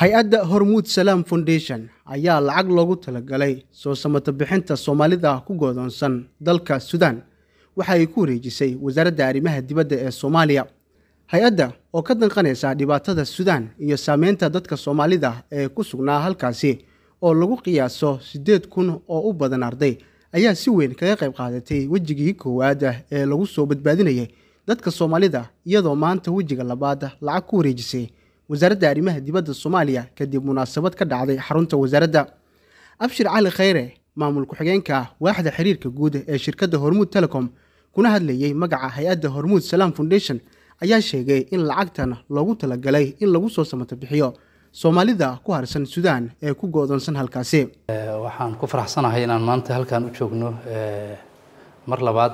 hay-adda hormuud salaam foundation ayaa lacag loogu talagalay soo samata bixinta soomaalida ku goodoonsan dalka suudaan waxa ay ku wareejisay wasaaradda arrimaha dibadda ee soomaaliya hay-adda oo ka danqanaysa dhibaatada suudaan iyo saameynta dadka soomaalida ee ku sugnaa halkaasi oo lagu qiyaaso siddeed kun oo u badan arday ayaa si weyn kaga qayb qaadatay wejigii koowaad ee lagu soo badbaadinayay dadka soomaalida iyadoo maanta wejiga labaad lacag ku wareejisay wasaaradda arrimaha dibadda soomaaliya kadib munaasabad ka dhacday xarunta wasaaradda abshir cali khayre maamul ku-xigeenka waaxda xiriirka guud ee shirkadda hormuud telecom kuna hadlayey magaca hay-adda hormuud salaam foundation ayaa sheegay in lacagtan loogu talagalay in lagu soo samatabixiyo soomaalida ku harsan suudaan ee ku go-doonsan halkaasi eh, waxaan ku faraxsanahay inaan maanta halkan u joogno eh, mar labaad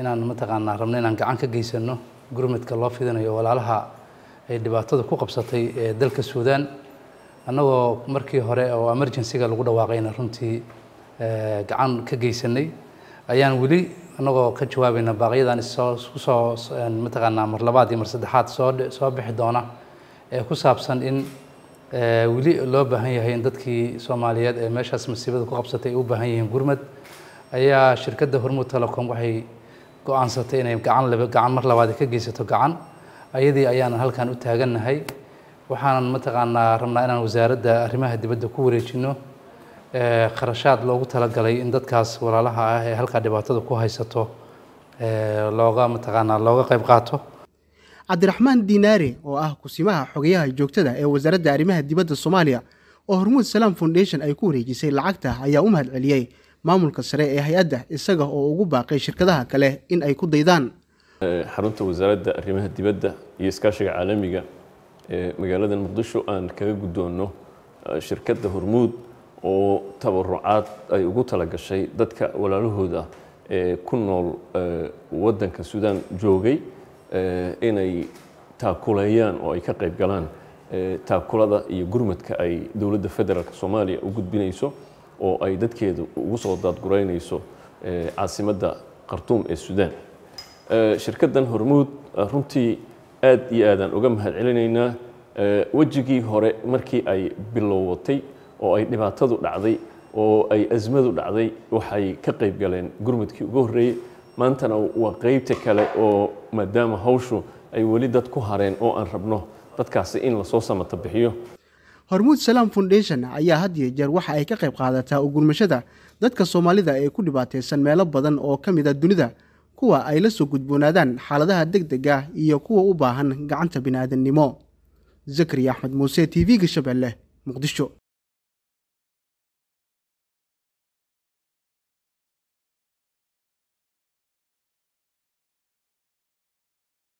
inaan mataqaanaa rabno inaan gacan ka geysano gurmadka loo fidinayo walaalaha ay dhibaatada ku qabsatay dalka suudaan annagoo markii hore oo emergency-ga lagu dhawaaqayna runtii gacan ka geysanay ayaan weli annagoo ka jawaabayna baaqyadan kusoo mataqaanaa mar labaad iyo mar saddexaad soosoo bixi doona ee ku saabsan in weli loo baahan yahay in dadkii soomaaliyeed ee meeshaas masiibada ku qabsatay ay u baahan yihiin gurmad ayaa shirkadda hormuud telecom waxay go-aansatay inay gacan gacan mar labaad ka geysato gacan ayadii ayaanan halkan u taagannahay waxaanan mataqaanaa rabnaa inaan wasaaradda arrimaha dibadda ku wareejino kharashaad loogu talagalay in dadkaas walaalaha ah ee halkaa dhibaatada ku haysato looga mataqaanaa looga qayb qaato cabdiraxmaan diinaare oo ah kusimaha xogayaha joogtada ee wasaaradda arrimaha dibadda soomaaliya oo hormuud salaam foundation ay ku wareejisay lacagta ayaa u mahad celiyey maamulka sare ee hay-adda isaga oo ugu baaqay shirkadaha kale in ay ku daydaan xarunta wasaaradda arrimaha dibadda iyo iskaashiga caalamiga ee magaalada muqdisho aan kaga guddoonno shirkadda hormuud oo tabarucaad ay ugu talagashay dadka walaalahooda ee ku nool waddanka suudaan joogay inay taakuleeyaan oo ay ka qayb galaan taakulada iyo gurmadka ay dowladda federaalk soomaaliya u gudbinayso oo ay dadkeedu ugu soo daadguraynayso caasimadda khartuum ee suudaan shirkadan hormuud runtii aad iyo aadaan uga mahad celinaynaa wejigii hore markii ay bilowatay oo ay dhibaatadu dhacday oo ay asmadu dhacday waxay ka qayb galeen gurmudkii ugu horreeyey maantana waa qaybta kale oo maadaama hawshu ay weli dad ku hareen oo aan rabno dadkaasi in lasoo samata bixiyo hormuud salaam foundation ayaa had iyo jeer waxa ay ka qayb qaadataa ugurmashada dadka soomaalida ee ku dhibaataysan meelo badan oo ka mid a ah dunida kuwa ay la soo gudboonaadaan xaaladaha deg dega ah iyo kuwa u baahan gacanta bini'aadannimo zakariya axmed muuse t v-ga shabeelle muqdisho